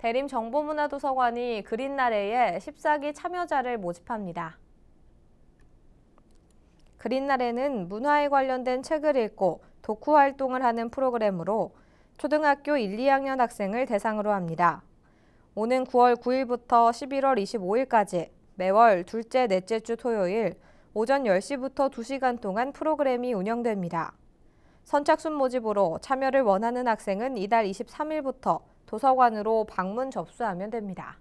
대림 정보문화도서관이 그린나래에 14기 참여자를 모집합니다. 그린나래는 문화에 관련된 책을 읽고 독후 활동을 하는 프로그램으로 초등학교 1, 2학년 학생을 대상으로 합니다. 오는 9월 9일부터 11월 25일까지 매월 둘째, 넷째 주 토요일 오전 10시부터 2시간 동안 프로그램이 운영됩니다. 선착순 모집으로 참여를 원하는 학생은 이달 23일부터 도서관으로 방문 접수하면 됩니다.